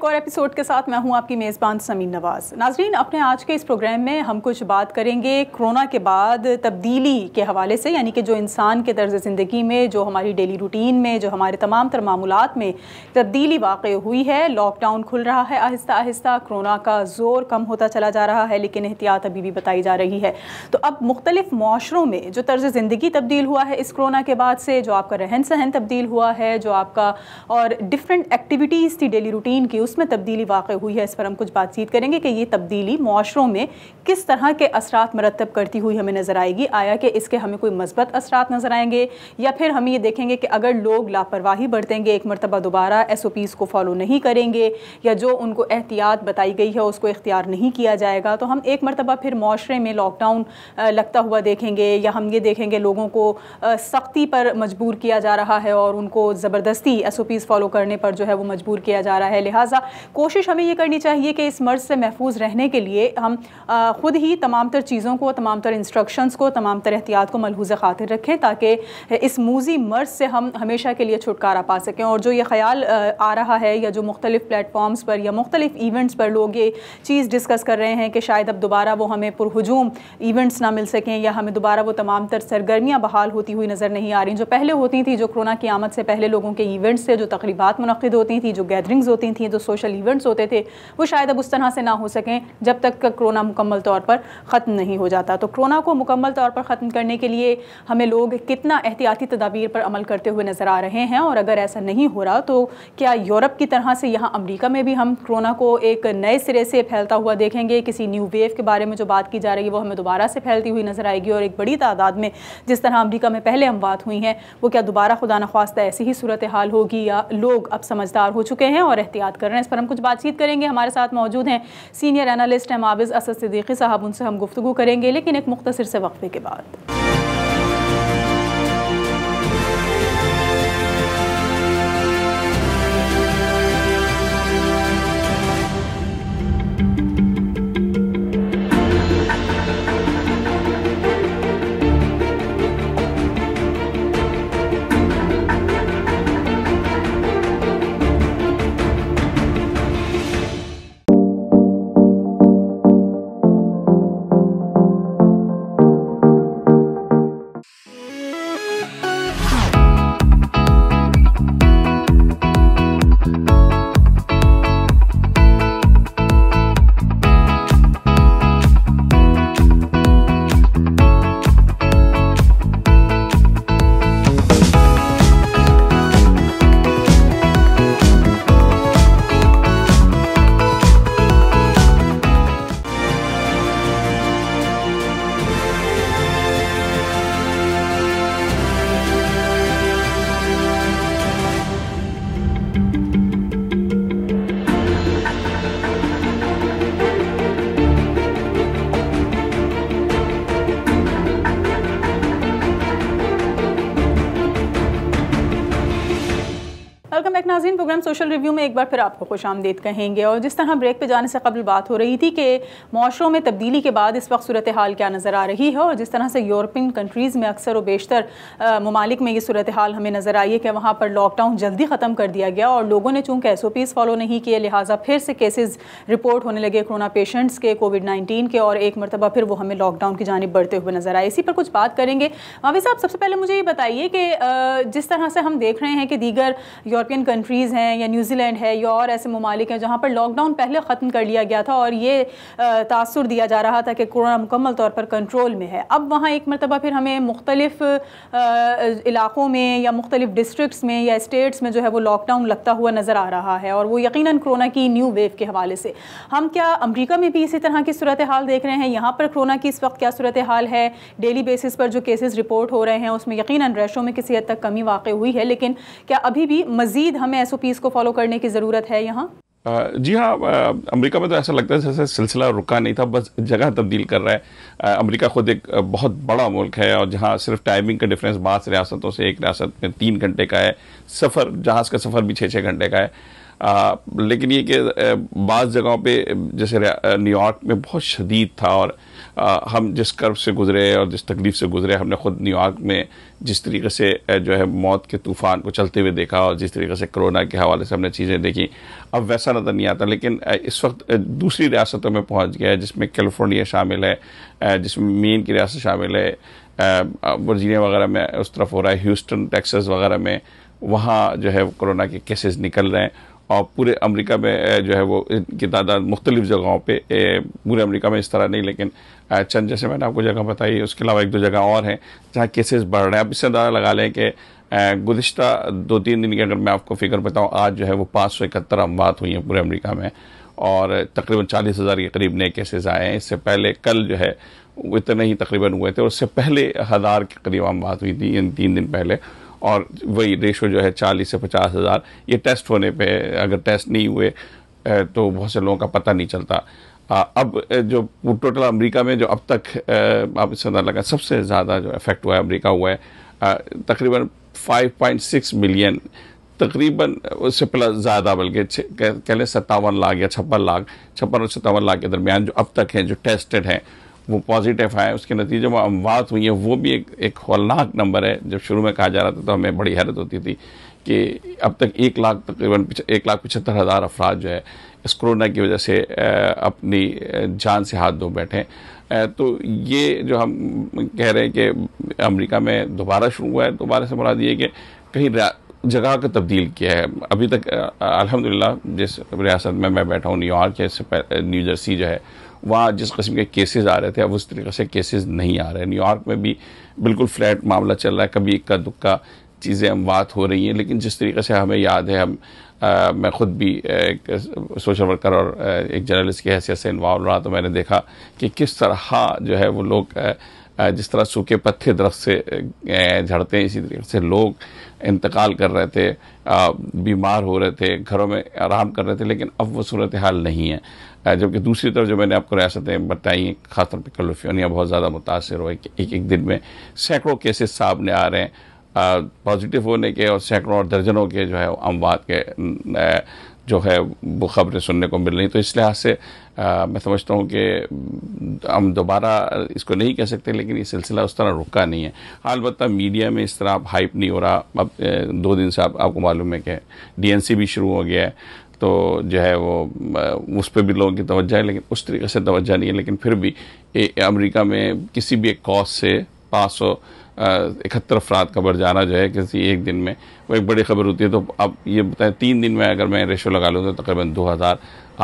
एक और एपिसोड के साथ मैं हूं आपकी मेज़बान समीन नवाज़ नाजरीन अपने आज के इस प्रोग्राम में हम कुछ बात करेंगे कोरोना के बाद तब्दीली के हवाले से यानी कि जो इंसान के तर्ज ज़िंदगी में जो हमारी डेली रूटीन में जो हमारे तमाम तर मामूलत में तब्दीली वाक़ हुई है लॉकडाउन खुल रहा है आहिस्ता आहिस्ता कोरोना का ज़ोर कम होता चला जा रहा है लेकिन एहतियात अभी भी बताई जा रही है तो अब मुख्तलिफ़ माशरों में जो तर्ज ज़िंदगी तब्दील हुआ है इस कोरोना के बाद से जो आपका रहन सहन तब्दील हुआ है जो आपका और डिफरेंट एक्टिविटीज़ थी डेली रूटीन की उसमें तब्दीली वाक़ हुई है इस पर हम कुछ बातचीत करेंगे कि ये तब्दीली माशरों में किस तरह के असरात मरतब करती हुई हमें नज़र आएगी आया कि इसके हमें कोई मस्बत असरात नज़र आएंगे या फिर हम ये देखेंगे कि अगर लोग लापरवाही बरतेंगे एक मरतबा दोबारा एस ओ पीज़ को फॉलो नहीं करेंगे या जो उनको एहतियात बताई गई है उसको इख्तियार नहीं किया जाएगा तो हम एक मरतबा फिर माशरे में लॉकडाउन लगता हुआ देखेंगे या हम ये देखेंगे लोगों को सख्ती पर मजबूर किया जा रहा है और उनको ज़बरदस्ती एस ओ पीज़ फॉलो करने पर जो है वो मजबूर किया जा रहा है लिहाजा होगा कोशिश हमें ये करनी चाहिए कि इस मर्ज़ से महफूज रहने के लिए हम ख़ुद ही तमाम तर चीज़ों को तमाम तर इंस्ट्रक्शंस को तमाम तर एहतियात को मलहूज़ खातिर रखें ताकि इस मूजी मर्ज़ से हम हमेशा के लिए छुटकारा पा सकें और जो ये ख्याल आ रहा है या जो मुख्तलिफ़ प्लेटफॉर्म्स पर या मुख्तलिफ़ इवेंट्स पर लोग ये चीज़ डिस्कस कर रहे हैं कि शायद अब दोबारा वो हमें पुरहजूम इवेंट्स ना मिल सकें या हमें दोबारा वो तमाम तर सरगर्मियाँ बहाल होती हुई नज़र नहीं आ रही जो पहले होती थी जो कोरोना की आमद से पहले लोगों के इवेंट्स थे जो तकरीबा मनद होती थी जो गैदरिंग्स होती थी जो सोशल इवेंट्स होते थे वो शायद अब उस तरह से ना हो सकें जब तक कोरोना मुकम्मल तौर पर ख़त्म नहीं हो जाता तो कोरोना को मुकम्मल तौर पर ख़त्म करने के लिए हमें लोग कितना एहतियाती तदाबीर पर अमल करते हुए नज़र आ रहे हैं और अगर ऐसा नहीं हो रहा तो क्या यूरोप की तरह से यहाँ अमरीका में भी हम कोरोना को एक नए सिरे से फैलता हुआ देखेंगे किसी न्यू वेव के बारे में जो बात की जा रही है वो हमें दोबारा से फैलती हुई नज़र आएगी और एक बड़ी तादाद में जिस तरह अमरीका में पहले हम बात हुई हैं वो क्या दोबारा खुदा नख्वास्ता ऐसी ही सूरत हाल होगी या लोग अब समझदार हो चुके हैं और एहतियात कर रहे हैं हैं इस पर हम कुछ बातचीत करेंगे हमारे साथ मौजूद हैं सीनियर एनालिस्ट हैं माविज़ असद सिद्दीकी साहब उनसे हम गुफ्तु करेंगे लेकिन एक मुख्तर से वक्फे के बाद सोशल रिव्यू में एक बार फिर आपको खुश आमदेद कहेंगे और जिस तरह ब्रेक पे जाने से कबल बात हो रही थी कि माशरों में तब्दीली के बाद इस वक्त सूरत हाल क्या नज़र आ रही है और जिस तरह से यूरोपियन कंट्रीज़ में अक्सर व बेशतर ममालिक में ये सूरत हाल हमें नज़र आई है कि वहाँ पर लॉकडाउन जल्दी ख़त्म कर दिया गया और लोगों ने चूँकि एस ओ पीज़ फॉलो नहीं किए लिहाजा फिर से केसेज़ रिपोर्ट होने लगे कोरोना पेशेंट्स के कोविड नाइन्टीन के और एक मरतबा फिर वो हमें लॉकडाउन की जानब बढ़ते हुए नज़र आए इसी पर कुछ बात करेंगे मावी साहब सबसे पहले मुझे ये बताइए कि जिस तरह से हम देख रहे हैं कि दीगर यूरोपियन कंट्रीज़ हैं या न्यूजीलैंड है या और ऐसे ममालिक हैं जहाँ पर लॉकडाउन पहले ख़त्म कर लिया गया था और ये तासर दिया जा रहा था कि कोरोना मुकम्मल तौर पर कंट्रोल में है अब वहाँ एक मरतबा फिर हमें मुख्तलिफ़ इलाक़ों में या मुख्तलिफ़ डिस्ट्रिक्स में या स्टेट्स में जो है वो लॉकडाउन लगता हुआ नज़र आ रहा है और वो यकीन कोरोना की न्यू वेव के हवाले से हम क्या अमरीका में भी इसी तरह की सूरत हाल देख रहे हैं यहाँ पर कोरोना की इस वक्त क्या सूरत हाल है डेली बेसिस पर जो केसेस रिपोर्ट हो रहे हैं उसमें यकीन रेशों में किसी हद तक कमी वाक़ हुई है लेकिन क्या अभी भी मज़ीद हमें एस ओ पीज़ को फॉलो करने की ज़रूरत है यहाँ जी हाँ अमेरिका में तो ऐसा लगता है जैसे सिलसिला रुका नहीं था बस जगह तब्दील कर रहा है अमेरिका खुद एक बहुत बड़ा मुल्क है और जहाँ सिर्फ टाइमिंग का डिफरेंस बात रियासतों से एक रियासत में तीन घंटे का है सफ़र जहाज़ का सफ़र भी छः छः घंटे का है आ, लेकिन ये कि बाज़ जगहों पे जैसे न्यूयॉर्क में बहुत शदीद था और आ, हम जिस कर्ब से गुजरे और जिस तकलीफ़ से गुजरे हमने ख़ुद न्यूयॉर्क में जिस तरीके से जो है मौत के तूफ़ान को चलते हुए देखा और जिस तरीके से कोरोना के हवाले से हमने चीज़ें देखी अब वैसा नज़र नहीं आता लेकिन इस वक्त दूसरी रियासतों में पहुँच गया है जिसमें कैलिफोर्निया शामिल है जिसमें मेन की रियासत शामिल है वर्जीनिया वगैरह में उस तरफ हो रहा है ह्यूस्टन टेक्सस वगैरह में वहाँ जो है कोरोना के केसेस निकल रहे हैं और पूरे अमेरिका में जो है वो इनकी तादाद मुख्तलिफ जगहों पे पूरे अमेरिका में इस तरह नहीं लेकिन चंद जैसे मैंने आपको जगह बताई उसके अलावा एक दो जगह और हैं जहाँ केसेस बढ़ रहे हैं आप इससे अंदाज़ा लगा लें कि गुज्त दो तीन दिन की अगर मैं आपको फिक्र बताऊँ आज जो है वो पाँच सौ इकहत्तर अमवात हुई हैं पूरे अमरीका में और तकरीबन चालीस हज़ार के करीब नए केसेज आए हैं इससे पहले कल जो है इतने ही तकरीबन हुए थे और उससे पहले हज़ार के करीब अमवात हुई थी इन तीन दिन पहले और वही रेशो जो है चालीस से पचास हज़ार ये टेस्ट होने पे अगर टेस्ट नहीं हुए तो बहुत से लोगों का पता नहीं चलता अब जो टोटल अमेरिका में जो अब तक आप इस अंदर लगा सबसे ज़्यादा जो इफेक्ट हुआ है अमरीका हुआ है तकरीबन 5.6 मिलियन तकरीबन उससे प्लस ज़्यादा बल्कि कह लें सत्तावन लाख या छप्पन लाख छप्पन और सत्तावन लाख के दरमियान जो अब तक हैं जो टेस्टेड हैं वो पॉजिटिव आए उसके नतीजे में अमवात हुई है वो भी एक एक होलनाक नंबर है जब शुरू में कहा जा रहा था तो हमें बड़ी हैरत होती थी कि अब तक एक लाख तकरीबन एक लाख पचहत्तर हज़ार अफराद जो है इस कोरोना की वजह से अपनी जान से हाथ धो बैठे तो ये जो हम कह रहे हैं कि अमेरिका में दोबारा शुरू हुआ है दोबारा तो से मुराद दिए कि कहीं जगह को तब्दील किया है अभी तक अल्हम्दुलिल्लाह जिस रियासत में मैं बैठा हूँ न्यूयॉर्क है न्यूजर्सी न्यू जर्सी जो है वहाँ जिस कस्म के केसेस आ रहे थे अब उस तरीके से केसेस नहीं आ रहे न्यूयॉर्क में भी बिल्कुल फ्लैट मामला चल रहा है कभी इक्का दुक्का चीज़ें हम बात हो रही हैं लेकिन जिस तरीके से हमें याद है हम आ, मैं ख़ुद भी एक सोशल वर्कर और एक जर्नलिस्ट की हैसियत से इन्वॉल्व रहा तो मैंने देखा कि किस तरह जो है वो लोग जिस तरह सूखे पत्थर दरख्त से झड़ते हैं इसी तरीके से लोग इंतकाल कर रहे थे बीमार हो रहे थे घरों में आराम कर रहे थे लेकिन अब वो सूरत हाल नहीं है जबकि दूसरी तरफ जो मैंने आपको रियासतें बताई खासतौर पर कलोफियोनिया बहुत ज़्यादा मुतासर हुआ कि एक एक दिन में सैकड़ों केसेस सामने आ रहे हैं पॉजिटिव होने के और सैकड़ों और दर्जनों के जो है अमवात के जो है वो खबरें सुनने को मिल रही तो इस लिहाज से आ, मैं समझता हूँ कि हम दोबारा इसको नहीं कह सकते लेकिन ये सिलसिला उस तरह रुका नहीं है अलबत्त मीडिया में इस तरह आप हाइप नहीं हो रहा अब दो दिन से आप, आपको मालूम है कि डीएनसी भी शुरू हो गया है तो जो है वो उस पर भी लोगों की तवज्जा है लेकिन उस तरीके से तोज्जा नहीं है लेकिन फिर भी अमेरिका में किसी भी एक कॉज से पाँच सौ इकहत्तर अफराद का जाना जो है किसी एक दिन में वो एक बड़ी खबर होती है तो अब ये बताएं तीन दिन में अगर मैं रेशो लगा लूँ तो तकरीबन दो हज़ार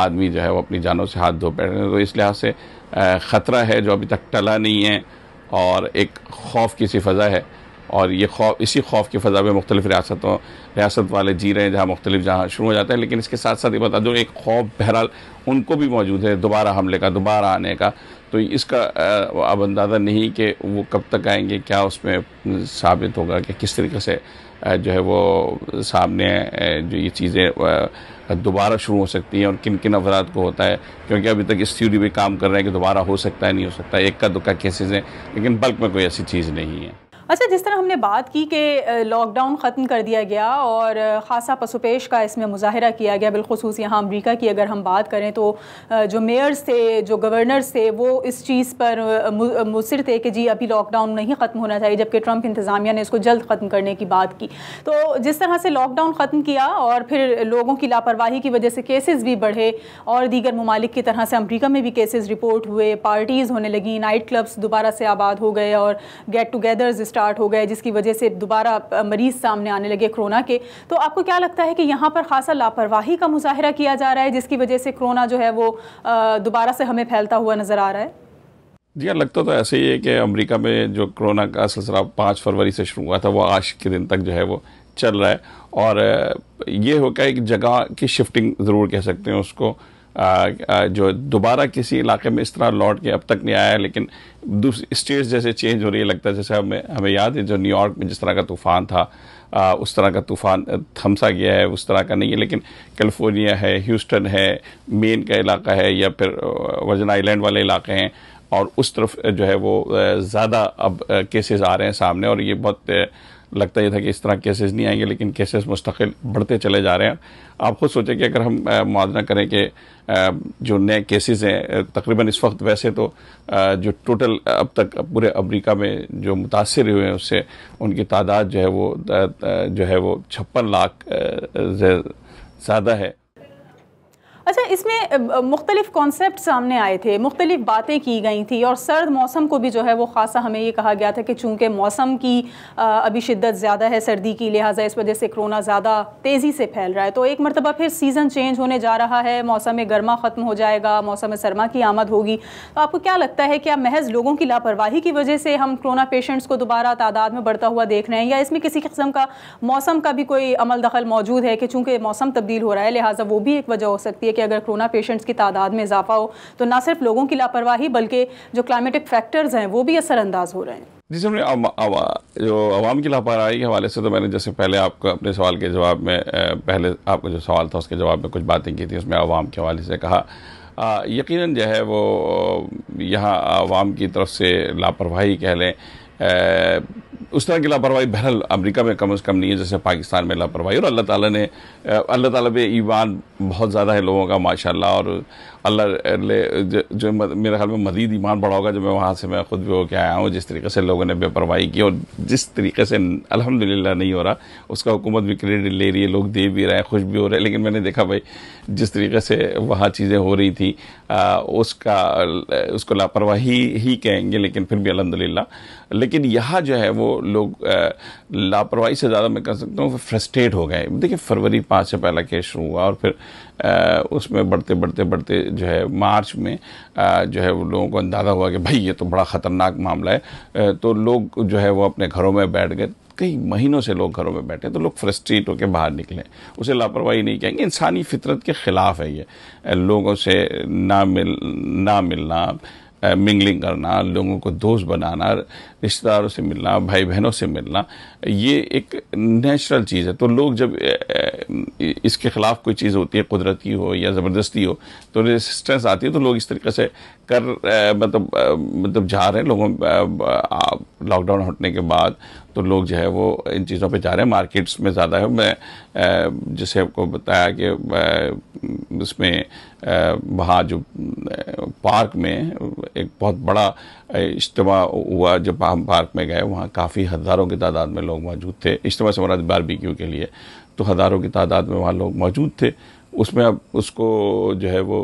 आदमी जो है वो अपनी जानों से हाथ धो बैठे रहे हैं तो इस लिहाज से ख़तरा है जो अभी तक टला नहीं है और एक खौफ की सी फ़ज़ा है और ये खौफ इसी खौफ की फ़ज़ा में मुख्तलिफ रियासतों रियासत वाले जी रहे हैं जहाँ मुख्तलिफ जहाँ शुरू हो जाते हैं लेकिन इसके साथ साथ ये बता दूँ एक खौफ बहरहाल उनको भी मौजूद है दोबारा हमले का दोबारा आने का तो इसका अब अंदाज़ा नहीं कि वो कब तक आएंगे क्या उसमें साबित होगा कि किस तरीके से जो है वो सामने जो ये चीज़ें दोबारा शुरू हो सकती हैं और किन किन अफराद को होता है क्योंकि अभी तक इस थ्यूरी पर काम कर रहे हैं कि दोबारा हो सकता है नहीं हो सकता है। एक का दुक्का केसेज हैं लेकिन बल्क में कोई ऐसी चीज़ नहीं है अच्छा जिस तरह हमने बात की कि लॉकडाउन ख़त्म कर दिया गया और ख़ासा पसोपेश का इसमें मुजाहरा किया गया बिलखसूस यहाँ अमरीका की अगर हम बात करें तो जो मेयर्स थे जो गवर्नर्स थे वो इस चीज़ पर मुसर थे कि जी अभी लॉकडाउन नहीं ख़त्म होना चाहिए जबकि ट्रंप इंतज़ामिया ने इसको जल्द ख़त्म करने की बात की तो जिस तरह से लॉकडाउन ख़त्म किया और फिर लोगों की लापरवाही की वजह से केसेस भी बढ़े और दीगर ममालिक की तरह से अमरीका में भी केसेस रिपोर्ट हुए पार्टीज़ होने लगी नाइट क्लब्स दोबारा से आबाद हो गए और गेट टुगेदर्स स्टार्ट हो गए जिसकी वजह से दोबारा मरीज़ सामने आने लगे कोरोना के तो आपको क्या लगता है कि यहाँ पर खासा लापरवाही का मुजाहरा किया जा रहा है जिसकी वजह से कोरोना जो है वो दोबारा से हमें फैलता हुआ नज़र आ रहा है जी हाँ लगता तो ऐसे ही है कि अमेरिका में जो कोरोना का सिलसिला पाँच फरवरी से शुरू हुआ था वो आज के दिन तक जो है वो चल रहा है और ये होगा एक जगह की शिफ्टिंग ज़रूर कह सकते हैं उसको जो दोबारा किसी इलाके में इस तरह लौट के अब तक नहीं आया लेकिन दूसरी स्टेट्स जैसे चेंज हो रही है लगता है जैसे हमें हमें याद है जो न्यूयॉर्क में जिस तरह का तूफ़ान था आ, उस तरह का तूफ़ान थमसा गया है उस तरह का नहीं है लेकिन कैलिफोर्निया है ह्यूस्टन है मेन का इलाका है या फिर वजन आइलैंड वाले इलाके हैं और उस तरफ जो है वो ज़्यादा अब केसेस आ रहे हैं सामने और ये बहुत लगता ये था कि इस तरह केसेस नहीं आएंगे लेकिन केसेस मुस्तकिल बढ़ते चले जा रहे हैं आप खुद सोचें कि अगर हम मुआवजा करें कि जो नए केसेस हैं तकरीबन इस वक्त वैसे तो जो टोटल अब तक पूरे अमेरिका में जो मुतासर हुए हैं उससे उनकी तादाद जो है वो जो है वो छप्पन लाख ज़्यादा है अच्छा इसमें मुख्तलिफ कॉन्सेप्ट सामने आए थे मुख्तलिफ बातें की गई थी और सर्द मौसम को भी जो है वो ख़ासा हमें ये कहा गया था कि चूँकि मौसम की अभी शिद्दत ज़्यादा है सर्दी की लिहाजा इस वजह से कोरोना ज़्यादा तेज़ी से फैल रहा है तो एक मरतबा फिर सीज़न चेंज होने जा रहा है मौसम गर्मा ख़त्म हो जाएगा मौसम सरमा की आमद होगी तो आपको क्या लगता है क्या महज लोगों की लापरवाही की वजह से हम कोरोना पेशेंट्स को दोबारा तादाद में बढ़ता हुआ देख रहे हैं या इसमें किसी किस्म का मौसम का भी कोई अमल दखल मौजूद है कि चूँकि मौसम तब्दील हो रहा है लिहाजा वो भी एक वजह हो सकती है कि अगर कोरोना पेशेंट्स की तादाद में इजाफा हो तो ना सिर्फ लोगों की लापरवाही बल्कि जो क्लाइमेटिक फैक्टर्स हैं वो भी असरअंदाज हो रहे हैं जी सर जो आवाम की लापरवाही के हवाले से तो मैंने जैसे पहले आपको अपने सवाल के जवाब में पहले आपका जो सवाल था उसके जवाब में कुछ बातें की थी उसमें आवाम के हवाले से कहा यकीन जो है वो यहाँ आवाम की तरफ से लापरवाही कह लें उस तरह की लापरवाही बहरहाल अमेरिका में कम अज़ कम नहीं है जैसे पाकिस्तान में लापरवाही और अल्लाह ताला ने अल्लाह ताला पे ईमान बहुत ज़्यादा है लोगों का माशाल्लाह और अल्लाह ले जो, जो मेरे ख्याल में मज़ीद ईमान बढ़ा होगा जब मैं वहाँ से मैं ख़ुद भी होके आया हूँ जिस तरीके से लोगों ने बेपरवाही की और जिस तरीके से अल्हम्दुलिल्लाह नहीं हो रहा उसका हुकूमत भी क्रेडिट ले रही है लोग दे भी रहे हैं खुश भी हो रहे हैं लेकिन मैंने देखा भाई जिस तरीके से वहाँ चीज़ें हो रही थी आ, उसका उसको लापरवाही ही कहेंगे लेकिन फिर भी अलहमदिल्ला लेकिन यहाँ जो है वो लोग लापरवाही से ज़्यादा मैं कह सकता हूँ फ्रस्ट्रेट हो गए देखिए फरवरी पाँच से पहला केस शुरू हुआ और फिर उसमें बढ़ते बढ़ते बढ़ते जो है मार्च में जो है वो लोगों को अंदाज़ा हुआ कि भाई ये तो बड़ा ख़तरनाक मामला है तो लोग जो है वो अपने घरों में बैठ गए कई महीनों से लोग घरों में बैठे तो लोग फ्रस्ट्रेट होकर बाहर निकले उसे लापरवाही नहीं कहेंगे इंसानी फितरत के ख़िलाफ़ है ये लोगों से ना मिल ना मिलना मिंगलिंग करना लोगों को दोस्त बनाना रिश्तेदारों से मिलना भाई बहनों से मिलना ये एक नेचुरल चीज़ है तो लोग जब इसके ख़िलाफ़ कोई चीज़ होती है कुदरती हो या ज़बरदस्ती हो तो रेजिस्टेंस आती है तो लोग इस तरीके से कर मतलब मतलब जा रहे हैं लोगों लॉकडाउन हटने के बाद तो लोग जो है वो इन चीज़ों पे जा रहे हैं मार्केट्स में ज़्यादा है मैं जैसे आपको बताया कि उसमें वहाँ जो पार्क में एक बहुत बड़ा इज्तम हुआ जब हम पार्क में गए वहाँ काफ़ी हज़ारों की तादाद में लोग मौजूद थे इज्तम से मराज बारबेक्यू के लिए तो हज़ारों की तादाद में वहाँ लोग मौजूद थे उसमें अब उसको जो है वो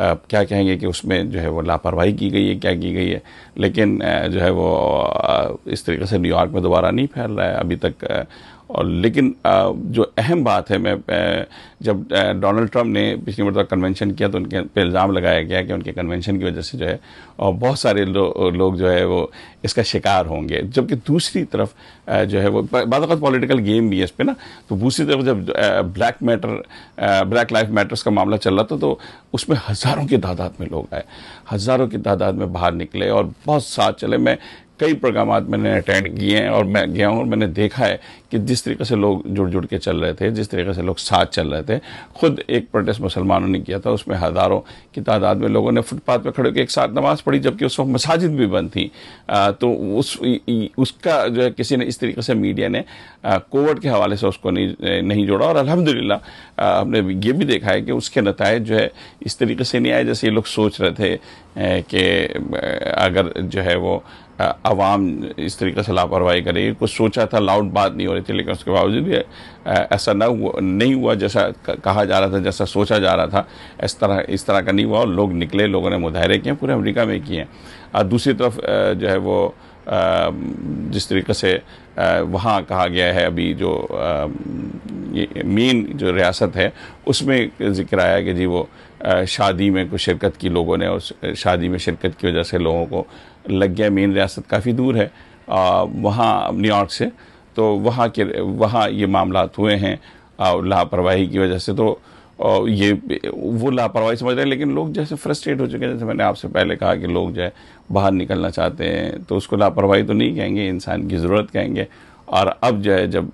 आप क्या कहेंगे कि उसमें जो है वो लापरवाही की गई है क्या की गई है लेकिन जो है वो इस तरीके से न्यूयॉर्क में दोबारा नहीं फैल रहा है अभी तक और लेकिन जो अहम बात है मैं जब डोनाल्ड ट्रंप ने पिछली मरतबा कन्वेंशन तो किया तो उनके पे इल्ज़ाम लगाया गया कि उनके कन्वेंशन की वजह से जो है और बहुत सारे लो, लोग जो है वो इसका शिकार होंगे जबकि दूसरी तरफ जो है वो बाद पॉलिटिकल गेम भी है इस पर ना तो दूसरी तरफ जब black matter black life matters का मामला चल रहा था तो उसमें हज़ारों की तादाद में लोग आए हज़ारों की तादाद में बाहर निकले और बहुत साथ चले मैं कई प्रोग्राम मैंने अटेंड किए हैं और मैं गया हूँ और मैंने देखा है कि जिस तरीके से लोग जुड़ जुड़ के चल रहे थे जिस तरीके से लोग साथ चल रहे थे खुद एक प्रोटेस्ट मुसलमानों ने किया था उसमें हज़ारों की तादाद में लोगों ने फुटपाथ पर खड़े होकर एक साथ नमाज़ पढ़ी जबकि उस वक्त मसाजिद भी बंद थी आ, तो उस उसका जो है किसी ने इस तरीके से मीडिया ने कोविड के हवाले से उसको नहीं नहीं जोड़ा और अलहमदिल्ला हमने ये भी देखा है कि उसके नतज जो है इस तरीके से नहीं आए जैसे ये लोग सोच रहे थे कि अगर जो है वो आवाम इस तरीके से लापरवाही करेगी कुछ सोचा था लाउड बात नहीं हो रही थी लेकिन उसके बावजूद भी ऐसा ना हुआ नहीं हुआ जैसा कहा जा रहा था जैसा सोचा जा रहा था इस तरह इस तरह का नहीं हुआ और लोग निकले लोगों ने मुजाहरे किए पूरे अमेरिका में किए और दूसरी तरफ जो है वो जिस तरीके से वहाँ कहा गया है अभी जो मेन जो रियासत है उसमें जिक्र आया कि जी वो शादी में कुछ शिरकत की लोगों ने और शादी में शिरकत की वजह से लोगों को लग गया मेन रियासत काफ़ी दूर है वहाँ न्यूयॉर्क से तो वहाँ के वहाँ ये मामला हुए हैं लापरवाही की वजह से तो और ये वो लापरवाही समझ रहे हैं लेकिन लोग जैसे फ्रस्ट्रेट हो चुके हैं जैसे मैंने आपसे पहले कहा कि लोग जो है बाहर निकलना चाहते हैं तो उसको लापरवाही तो नहीं कहेंगे इंसान की ज़रूरत कहेंगे और अब जो है जब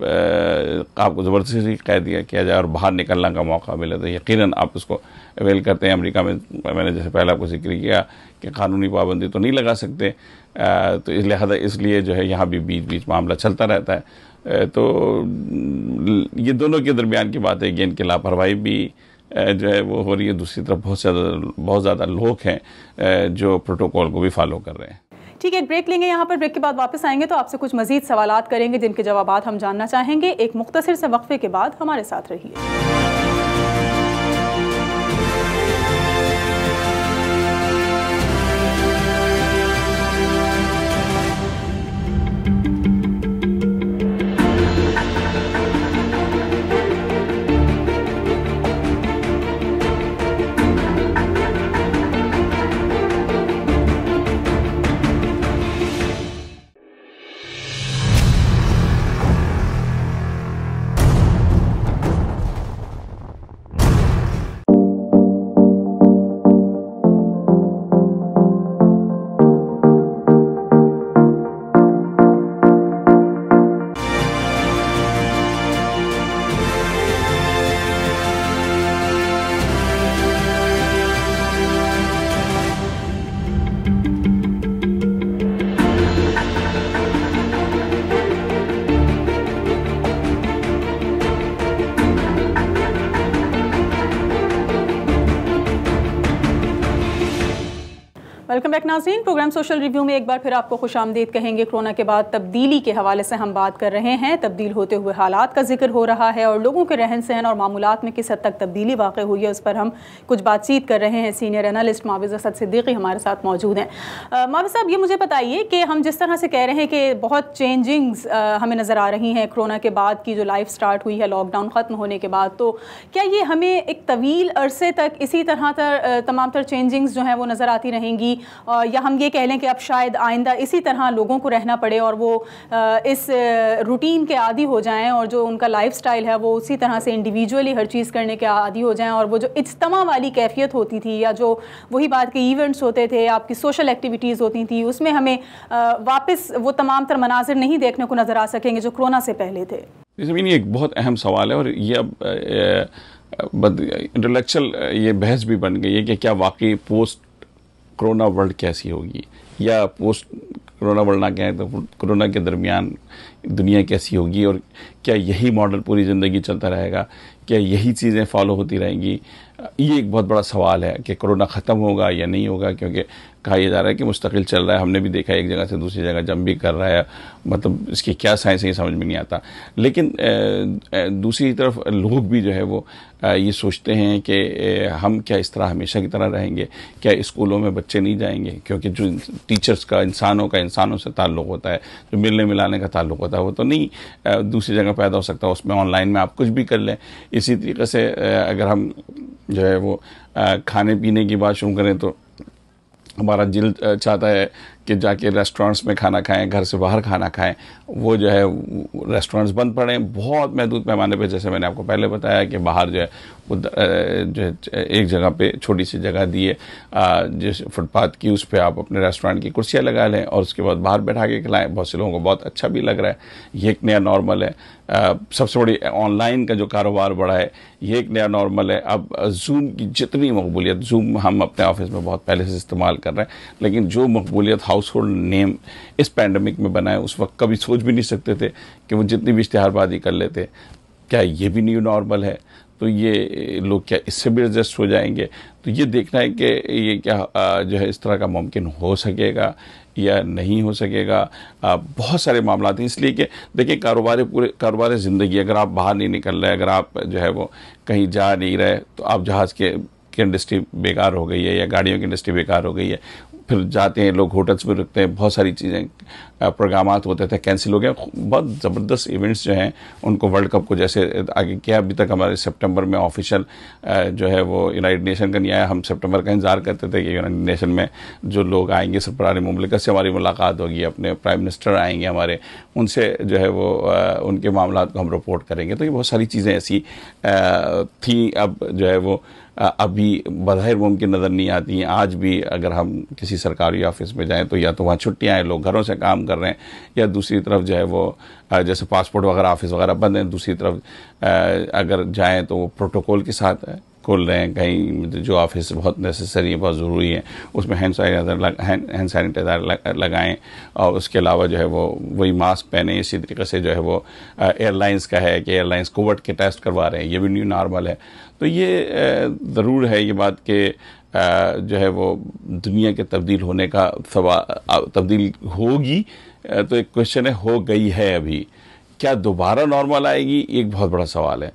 आपको ज़बरदस्ती दिया किया जाए और बाहर निकलने का मौका मिले तो यकीनन आप उसको अवेल करते हैं अमेरिका में मैंने जैसे पहले आपको जिक्र किया कि कानूनी पाबंदी तो नहीं लगा सकते तो इस लिहाजा इसलिए जो है यहाँ भी बीच बीच मामला चलता रहता है तो ये दोनों के दरमियान की बात है कि इनकी लापरवाही भी जो है वो हो रही है दूसरी तरफ बहुत ज़्यादा बहुत ज़्यादा लोग हैं जो प्रोटोकॉल को भी फॉलो कर रहे हैं ठीक है ब्रेक लेंगे यहाँ पर ब्रेक के बाद वापस आएंगे तो आपसे कुछ मजीद सवाल करेंगे जिनके जवाब हम जानना चाहेंगे एक मुख्तर से वक्फे के बाद हमारे साथ रहिए नाजीन प्रोग्राम सोशल रिव्यू में एक बार फिर आपको खुश आमदीद कहेंगे कोरोना के बाद तब्दीली के हवाले से हम बात कर रहे हैं तब्दील होते हुए हालात का जिक्र हो रहा है और लोगों के रहन सहन और मामूलत में किस हद तक तब्दीली वाकई हुई है उस पर हम कुछ बातचीत कर रहे हैं सीनियर एनालिस्ट माविज असद सिद्दीकी हमारे साथ मौजूद हैं माविज साहब ये मुझे बताइए कि हम जिस तरह से कह रहे हैं कि बहुत चेंजिंग्स हमें नज़र आ रही हैं कोरोना के बाद की जो लाइफ स्टार्ट हुई है लॉकडाउन ख़त्म होने के बाद तो क्या ये हमें एक तवील अरसे तक इसी तरह तर तमाम तर चेंजिंग्स जो हैं वो नज़र आती रहेंगी और या हम ये कह लें कि अब शायद आइंदा इसी तरह लोगों को रहना पड़े और वो इस रूटीन के आदि हो जाएं और जो उनका लाइफ है वो उसी तरह से इंडिविजुअली हर चीज़ करने के आदि हो जाएं और वो जो इज्तम वाली कैफियत होती थी या जो वही बात के इवेंट्स होते थे आपकी सोशल एक्टिविटीज़ होती थी उसमें हमें वापस वो तमाम तर मनाजिर नहीं देखने को नज़र आ सकेंगे जो कोरोना से पहले थे जमीन ये एक बहुत अहम सवाल है और ये अब इंटलेक्चुअल ये बहस भी बन गई है कि क्या वाकई पोस्ट कोरोना वर्ल्ड कैसी होगी या पोस्ट कोरोना वर्ल्ड ना कहें तो कोरोना के दरमियान दुनिया कैसी होगी और क्या यही मॉडल पूरी ज़िंदगी चलता रहेगा क्या यही चीज़ें फॉलो होती रहेंगी ये एक बहुत बड़ा सवाल है कि कोरोना ख़त्म होगा या नहीं होगा क्योंकि कहा यह जा रहा है कि मुस्तकिल चल रहा है हमने भी देखा एक जगह से दूसरी जगह जम भी कर रहा है मतलब इसकी क्या साइंस ये समझ में नहीं आता लेकिन दूसरी तरफ लोग भी जो है वो ये सोचते हैं कि हम क्या इस तरह हमेशा की तरह रहेंगे क्या स्कूलों में बच्चे नहीं जाएंगे क्योंकि जो टीचर्स का इंसानों का इंसानों से ताल्लुक़ होता है जो मिलने मिलाने का ताल्लुक होता है होता है वो तो नहीं दूसरी जगह पैदा हो सकता उसमें ऑनलाइन में आप कुछ भी कर लें इसी तरीके से अगर हम जो है वो खाने पीने की बात शुरू करें तो हमारा जिल चाहता है कि जाके रेस्टोरेंट्स में खाना खाएं घर से बाहर खाना खाएं वो जो है रेस्टोरेंट्स बंद पड़े बहुत महदूद पैमाने पे जैसे मैंने आपको पहले बताया कि बाहर जो है वो जो है एक जगह पे छोटी सी जगह दी है जिस फुटपाथ की उस पर आप अपने रेस्टोरेंट की कुर्सियाँ लगा लें और उसके बाद बाहर बैठा के खिलाएँ बहुत से लोगों को बहुत अच्छा भी लग रहा है ये एक नया नॉर्मल है सबसे बड़ी ऑनलाइन का जो कारोबार बढ़ा है ये एक नया नॉर्मल है अब जूम की जितनी मकबूलियत जूम हम अपने ऑफिस में बहुत पहले से इस्तेमाल कर रहे हैं लेकिन जो मकबूलियत हाउस होल्ड नेम इस पैंडमिक में बनाए उस वक्त कभी सोच भी नहीं सकते थे कि वो जितनी भी इश्तहारबाजी कर लेते क्या ये भी न्यू नॉर्मल है तो ये लोग क्या इससे भी एडजस्ट हो जाएंगे तो ये देखना है कि ये क्या जो है इस तरह का मुमकिन हो सकेगा या नहीं हो सकेगा बहुत सारे मामला हैं इसलिए कि देखिए कारोबार पूरे कारोबार ज़िंदगी अगर आप बाहर नहीं निकल रहे अगर आप जो है वो कहीं जा नहीं रहे तो आप जहाज़ के की इंडस्ट्री बेकार हो गई है या गाड़ियों की इंडस्ट्री बेकार हो गई है फिर जाते हैं लोग होटल्स में रुकते हैं बहुत सारी चीज़ें प्रोग्राम होते थे कैंसिल हो गया बहुत ज़बरदस्त इवेंट्स जो हैं उनको वर्ल्ड कप को जैसे आगे किया अभी तक हमारे सितंबर में ऑफिशियल जो है वो यूनाइटेड नेशन का नहीं आया हम सितंबर का इंतजार करते थे कि यूनाइटेड नेशन में जो लोग आएंगे सरपरानी मुमलिकत से हमारी मुलाकात होगी अपने प्राइम मिनिस्टर आएंगे हमारे उनसे जो है वो उनके मामला को हम रिपोर्ट करेंगे तो ये बहुत सारी चीज़ें ऐसी थी अब जो है वो अभी बज़ाहिर मुमकिन नज़र नहीं आती हैं आज भी अगर हम किसी सरकारी ऑफिस में जाएँ तो या तो वहाँ छुट्टियाँ हैं लोग घरों से काम कर रहे हैं या दूसरी तरफ जो है वो जैसे पासपोर्ट वगैरह ऑफिस वगैरह बंद हैं दूसरी तरफ अगर जाएँ तो वो प्रोटोकॉल के साथ खोल रहे हैं कहीं मतलब जो ऑफिस बहुत नेसेसरी है बहुत ज़रूरी है उसमें हैंड सैनिटाइज़र हैंड, सैनिटाइज़र लगाएं और उसके अलावा जो है वो वही मास्क पहने इसी तरीके से जो है वो एयरलाइंस का है कि एयरलाइंस कोविड के टेस्ट करवा रहे हैं ये भी न्यू नॉर्मल है तो ये ज़रूर है ये बात कि जो है वो दुनिया के तब्दील होने का तब्दील होगी तो एक क्वेश्चन है हो गई है अभी क्या दोबारा नॉर्मल आएगी एक बहुत बड़ा सवाल है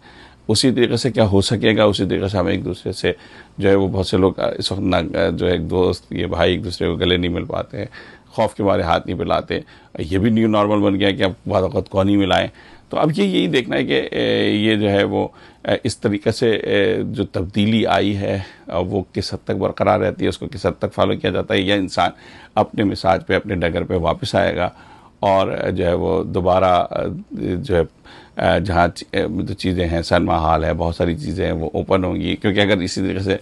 उसी तरीके से क्या हो सकेगा उसी तरीके से हम एक दूसरे से जो है वो बहुत से लोग इस वक्त ना जो है दोस्त ये भाई एक दूसरे को गले नहीं मिल पाते हैं खौफ के मारे हाथ नहीं मिलाते ये भी न्यू नॉर्मल बन गया कि अब बाद कौन ही मिलाएं तो अब ये यही देखना है कि ये जो है वो इस तरीके से जो तब्दीली आई है वो किस हद तक बरकरार रहती है उसको किस हद तक फॉलो किया जाता है या इंसान अपने मिसाज पर अपने डगर पर वापस आएगा और जो है वो दोबारा जो है जहाँ जो मतलब चीज़ें हैं सनमा हाल है बहुत सारी चीज़ें हैं वो ओपन होंगी क्योंकि अगर इसी तरीके से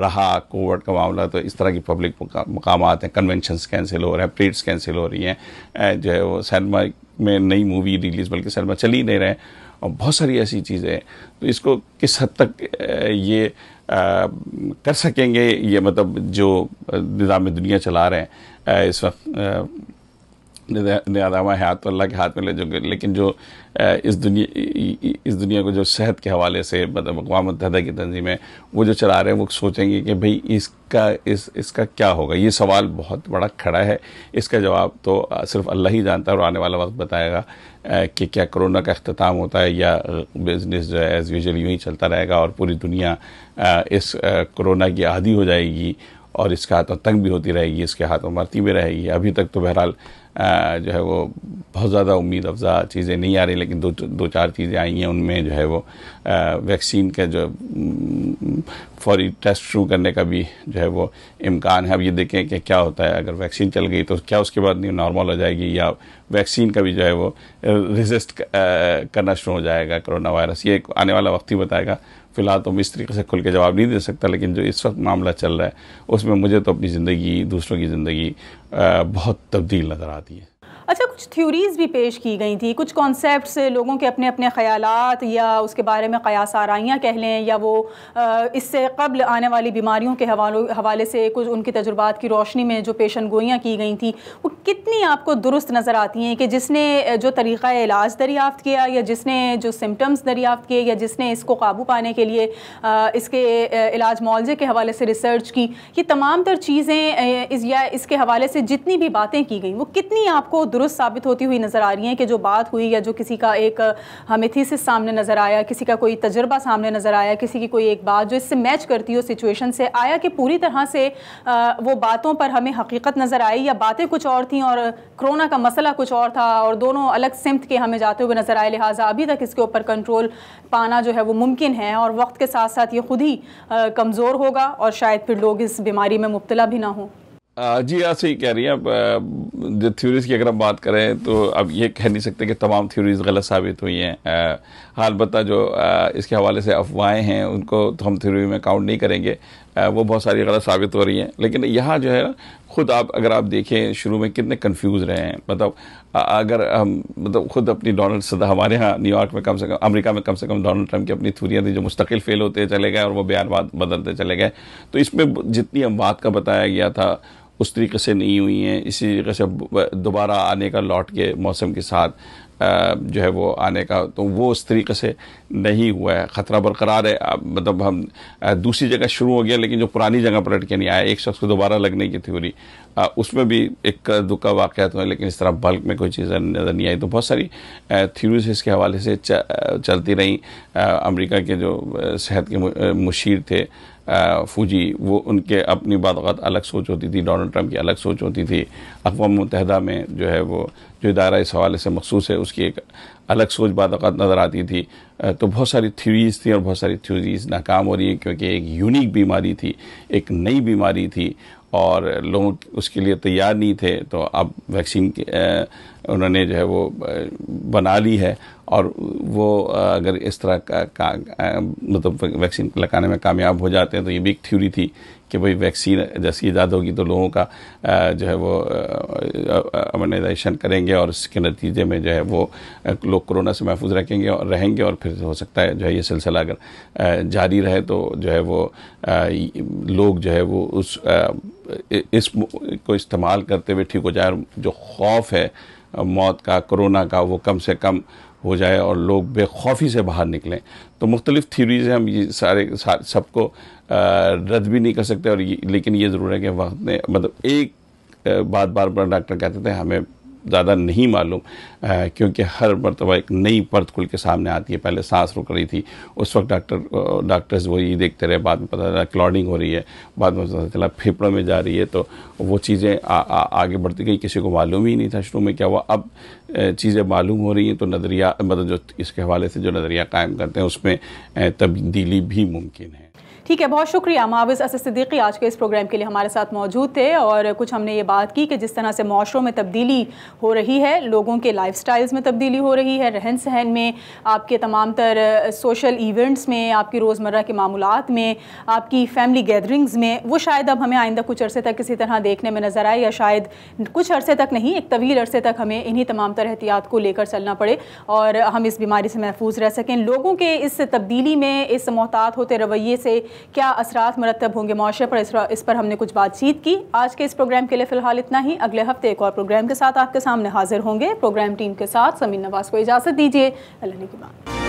रहा कोविड का मामला तो इस तरह की पब्लिक मकाम हैं कन्वेंशन कैंसिल हो रहे हैं परेड्स कैंसिल हो रही हैं जो है वो सनमा में नई मूवी रिलीज़ बल्कि सनमा चल ही नहीं रहे और बहुत सारी ऐसी चीज़ें हैं तो इसको किस हद तक ये कर सकेंगे ये मतलब जो निज़ाम दुनिया चला रहे हैं इस वक्त दामा हयात तो अल्लाह के हाथ में ले जाओगे लेकिन जो इस दुनिया इस दुनिया को जो सेहत के हवाले से मतलब अकवा मतहदा की तंजीमें वो जो चला रहे हैं वो सोचेंगे कि भाई इसका इस इसका क्या होगा ये सवाल बहुत बड़ा खड़ा है इसका जवाब तो सिर्फ अल्लाह ही जानता है और आने वाला वक्त बताएगा कि क्या कोरोना का अख्ताम होता है या बिज़नेस जो है एज़ यूजल यूँ ही चलता रहेगा और पूरी दुनिया इस कोरोना की आदि हो जाएगी और इसके हाथों तंग भी होती रहेगी इसके हाथों मरती भी रहेगी अभी तक तो बहरहाल जो है वो बहुत ज़्यादा उम्मीद अफजा चीज़ें नहीं आ रही लेकिन दो दो चार चीज़ें आई हैं उनमें जो है वो वैक्सीन का जो फौरी टेस्ट शुरू करने का भी जो है वो इम्कान है अब ये देखें कि क्या होता है अगर वैक्सीन चल गई तो क्या उसके बाद नहीं नॉर्मल हो जाएगी या वैक्सीन का भी जो है वो रजिस्ट करना शुरू हो जाएगा करोना वायरस ये आने वाला वक्त ही बताएगा फ़िलहाल तो मैं इस तरीके से खुल के जवाब नहीं दे सकता लेकिन जो इस वक्त मामला चल रहा है उसमें मुझे तो अपनी ज़िंदगी दूसरों की ज़िंदगी बहुत तब्दील नज़र आती है अच्छा कुछ थ्योरीज़ भी पेश की गई थी कुछ कॉन्सेप्ट लोगों के अपने अपने ख्याल या उसके बारे में कयास आरियाँ कह लें या वो इससे कबल आने वाली बीमारियों के हवालों हवाले से कुछ उनके तजुर्बा की रोशनी में जो पेशन गोयाँ की गई थी वो कितनी आपको दुरुस्त नज़र आती हैं कि जिसने जो तरीक़ा इलाज दरियाफ़्त किया या जिसने जो सिम्टम्स दरियाफ़्त किए या जिसने इसको काबू पाने के लिए इसके इलाज मुआवजे के हवाले से रिसर्च की ये तमाम तर चीज़ें इस या इसके हवाले से जितनी भी बातें की गई वो कितनी आपको दुरुस्त दुरुस्त साबित होती हुई नज़र आ रही हैं कि जो बात हुई या जो किसी का एक हमें हाँ, सामने नज़र आया किसी का कोई तजर्बा सामने नज़र आया किसी की कोई एक बात जो इससे मैच करती हो सिचुएशन से आया कि पूरी तरह से आ, वो बातों पर हमें हकीकत नज़र आई या बातें कुछ और थी और कोरोना का मसला कुछ और था और दोनों अलग सिमत के हमें जाते हुए नज़र आए लिहाजा अभी तक इसके ऊपर कंट्रोल पाना जो है वो मुमकिन है और वक्त के साथ साथ ये खुद ही कमज़ोर होगा और शायद फिर लोग इस बीमारी में मुबतला भी ना हों जी हाँ सही कह रही हैं अब थ्योरीज़ की अगर हम बात करें तो अब ये कह नहीं सकते कि तमाम थ्योरीज़ गलत साबित हुई हैं अलबत् जो आ, इसके हवाले से अफवाहें हैं उनको तो हम थ्योरी में काउंट नहीं करेंगे आ, वो बहुत सारी गलत साबित हो रही हैं लेकिन यहाँ जो है ना खुद आप अगर आप देखें शुरू में कितने कन्फ्यूज़ रहे हैं मतलब अगर हम मतलब खुद अपनी डोनाल्ड सदा हमारे यहाँ न्यूयॉर्क में कम से कम अमेरिका में कम से कम डोनाल्ड ट्रंप की अपनी थ्यूरियाँ थी जो मुस्तकिल फेल होते चले गए और वो बयान बदलते चले गए तो इसमें जितनी हम बात का बताया गया था उस तरीके से नहीं हुई हैं इसी तरीके से दोबारा आने का लौट के मौसम के साथ जो है वो आने का तो वो उस तरीके से नहीं हुआ है ख़तरा बरकरार है मतलब हम दूसरी जगह शुरू हो गया लेकिन जो पुरानी जगह पलट के नहीं आया एक शख्स को दोबारा लगने की थ्योरी उसमें भी एक दुक्का तो हुए लेकिन इस तरह बल्क में कोई चीज़ नज़र नहीं आई तो बहुत सारी थ्योरीज इसके हवाले से चलती रहीं अमेरिका के जो सेहत के मुशीर थे फूजी वो उनके अपनी बात अलग सोच होती थी डोनाल्ड ट्रंप की अलग सोच होती थी अकवा मुतहदा में जो है वो जो इदारा इस हवाले से मखसूस है उसकी एक अलग सोच बात नज़र आती थी तो बहुत सारी थ्यूरीज थी और बहुत सारी थ्यूरीज नाकाम हो रही हैं क्योंकि एक यूनिक बीमारी थी एक नई बीमारी थी और लोग उसके लिए तैयार नहीं थे तो अब वैक्सीन उन्होंने जो है वो बना ली है और वो अगर इस तरह का, का मतलब वैक्सीन लगाने में कामयाब हो जाते हैं तो ये भी एक थ्योरी थी कि भाई वैक्सीन जैसी ईजाद होगी तो लोगों का जो है वो अमनाइजेशन करेंगे और इसके नतीजे में जो है वो लोग कोरोना से महफूज रखेंगे और रहेंगे और फिर हो सकता है जो है ये सिलसिला अगर जारी रहे तो जो है वो लोग जो है वो उस इस को इस्तेमाल करते हुए ठीक हो जाए जो खौफ है मौत का कोरोना का वो कम से कम हो जाए और लोग बेखौफी से बाहर निकलें तो मुख्तलिफ थ्योरीज हम ये सारे सबको रद्द भी नहीं कर सकते और ये, लेकिन ये ज़रूर है कि वक्त ने मतलब एक बात बार बार डॉक्टर कहते थे हमें ज़्यादा नहीं मालूम क्योंकि हर मरतबा एक नई परत खुल के सामने आती है पहले सांस रुक रही थी उस वक्त डॉक्टर डॉक्टर्स वो ये देखते रहे बाद में पता चला क्लॉडिंग हो रही है बाद में पता चला फेफड़ों में जा रही है तो वो चीज़ें आगे बढ़ती गई किसी को मालूम ही नहीं था शुरू में क्या हुआ अब चीज़ें मालूम हो रही हैं तो नज़रिया मतलब जो इसके हवाले से जो नज़रिया कायम करते हैं उसमें तब्दीली भी मुमकिन है ठीक है बहुत शुक्रिया माविज असद सिद्दीकी आज के इस प्रोग्राम के लिए हमारे साथ मौजूद थे और कुछ हमने ये बात की कि जिस तरह से माशरों में तब्दीली हो रही है लोगों के लाइफ में तब्दीली हो रही है रहन सहन में आपके तमाम तर सोशल इवेंट्स में आपकी रोज़मर्रा के मामूलत में आपकी फैमिली गैदरिंग्स में वो शायद अब हमें आइंदा कुछ अरसे तक किसी तरह देखने में नज़र आए या शायद कुछ अरसे तक नहीं एक तवील अरसे तक हमें इन्हीं तमाम तर एहतियात को लेकर चलना पड़े और हम इस बीमारी से महफूज रह सकें लोगों के इस तब्दीली में इस मोहतात होते रवैये से क्या असरात मरतब होंगे माशरे पर इस पर हमने कुछ बातचीत की आज के इस प्रोग्राम के लिए फ़िलहाल इतना ही अगले हफ्ते एक और प्रोग्राम के साथ आपके सामने हाजिर होंगे प्रोग्राम टीम के साथ समीन नवाज को इजाज़त दीजिए अल्लाह की बात